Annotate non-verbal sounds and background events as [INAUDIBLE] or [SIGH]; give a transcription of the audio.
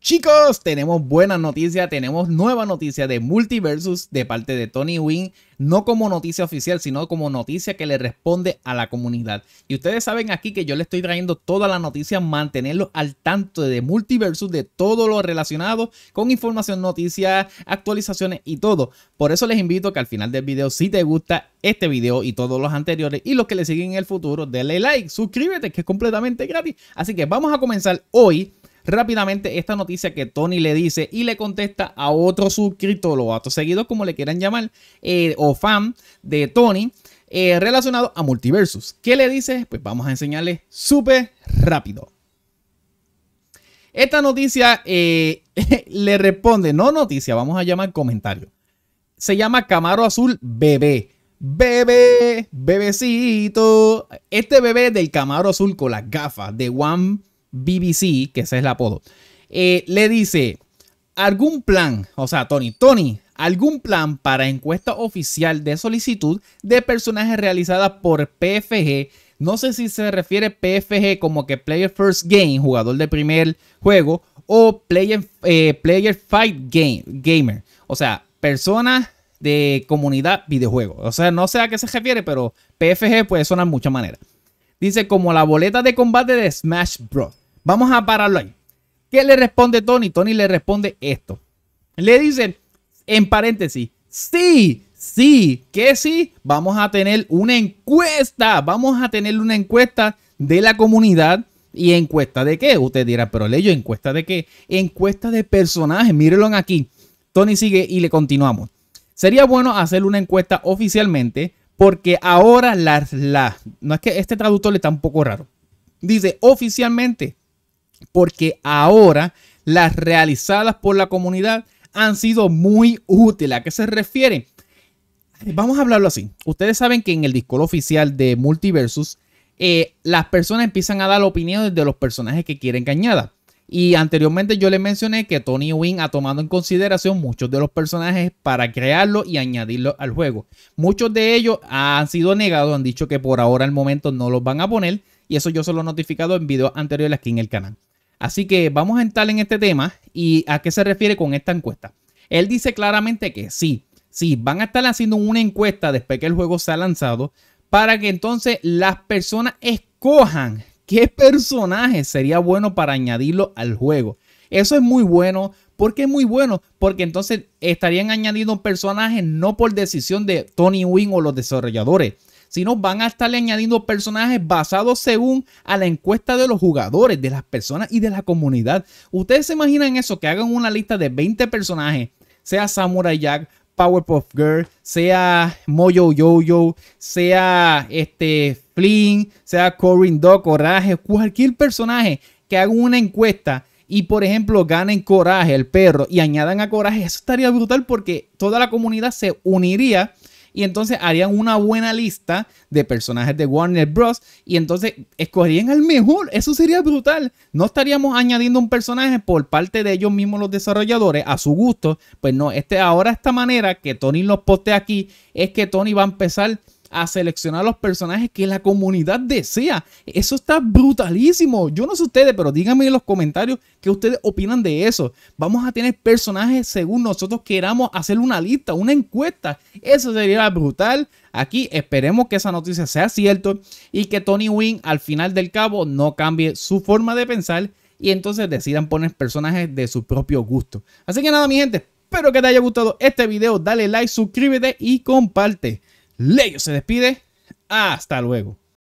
Chicos, tenemos buena noticia, tenemos nueva noticia de Multiversus de parte de Tony Wynn, no como noticia oficial, sino como noticia que le responde a la comunidad. Y ustedes saben aquí que yo le estoy trayendo toda la noticia, mantenerlos al tanto de Multiversus, de todo lo relacionado con información, noticias, actualizaciones y todo. Por eso les invito que al final del video, si te gusta este video y todos los anteriores y los que le siguen en el futuro, denle like, suscríbete que es completamente gratis. Así que vamos a comenzar hoy rápidamente esta noticia que Tony le dice y le contesta a otro suscriptor o a otro como le quieran llamar, eh, o fan de Tony, eh, relacionado a Multiversus. ¿Qué le dice? Pues vamos a enseñarle súper rápido. Esta noticia eh, [LAUGHS] le responde, no noticia, vamos a llamar comentario. Se llama Camaro Azul Bebé. Bebé, bebecito. Este bebé del Camaro Azul con las gafas de One BBC, que ese es el apodo, eh, le dice, algún plan, o sea, Tony, Tony, algún plan para encuesta oficial de solicitud de personajes realizada por PFG. No sé si se refiere PFG como que Player First Game, jugador de primer juego, o Player, eh, player Fight game, Gamer, o sea, personas de comunidad videojuego. O sea, no sé a qué se refiere, pero PFG puede sonar de muchas maneras. Dice como la boleta de combate de Smash Bros. Vamos a pararlo ahí. ¿Qué le responde Tony? Tony le responde esto. Le dice en paréntesis, sí, sí, que sí, vamos a tener una encuesta. Vamos a tener una encuesta de la comunidad. ¿Y encuesta de qué? Usted dirá, pero leyo, ¿encuesta de qué? Encuesta de personajes, mírenlo aquí. Tony sigue y le continuamos. Sería bueno hacer una encuesta oficialmente porque ahora las... La, no es que este traductor le está un poco raro. Dice oficialmente porque ahora las realizadas por la comunidad han sido muy útiles. ¿A qué se refiere? Vamos a hablarlo así. Ustedes saben que en el Discord oficial de Multiversus, eh, las personas empiezan a dar opiniones de los personajes que quieren que Y anteriormente yo les mencioné que Tony Wing ha tomado en consideración muchos de los personajes para crearlo y añadirlo al juego. Muchos de ellos han sido negados, han dicho que por ahora al momento no los van a poner. Y eso yo se lo he notificado en videos anteriores aquí en el canal. Así que vamos a entrar en este tema y a qué se refiere con esta encuesta. Él dice claramente que sí, sí, van a estar haciendo una encuesta después que el juego sea lanzado para que entonces las personas escojan qué personaje sería bueno para añadirlo al juego. Eso es muy bueno. ¿Por qué es muy bueno? Porque entonces estarían añadiendo personajes no por decisión de Tony Wing o los desarrolladores, sino van a estarle añadiendo personajes basados según a la encuesta de los jugadores, de las personas y de la comunidad. ¿Ustedes se imaginan eso? Que hagan una lista de 20 personajes, sea Samurai Jack, Powerpuff Girl, sea Mojo Yoyo, sea este Flynn, sea Corin Dog, Coraje, cualquier personaje que hagan una encuesta y por ejemplo ganen Coraje, el perro, y añadan a Coraje, eso estaría brutal porque toda la comunidad se uniría y entonces harían una buena lista de personajes de Warner Bros. Y entonces escogerían al mejor. Eso sería brutal. No estaríamos añadiendo un personaje por parte de ellos mismos los desarrolladores a su gusto. Pues no, este, ahora esta manera que Tony los poste aquí es que Tony va a empezar a seleccionar los personajes que la comunidad desea. Eso está brutalísimo. Yo no sé ustedes, pero díganme en los comentarios qué ustedes opinan de eso. Vamos a tener personajes según nosotros queramos hacer una lista, una encuesta. Eso sería brutal. Aquí esperemos que esa noticia sea cierto y que Tony Wing al final del cabo no cambie su forma de pensar y entonces decidan poner personajes de su propio gusto. Así que nada, mi gente, espero que te haya gustado este video. Dale like, suscríbete y comparte. Leyo se despide. Hasta luego.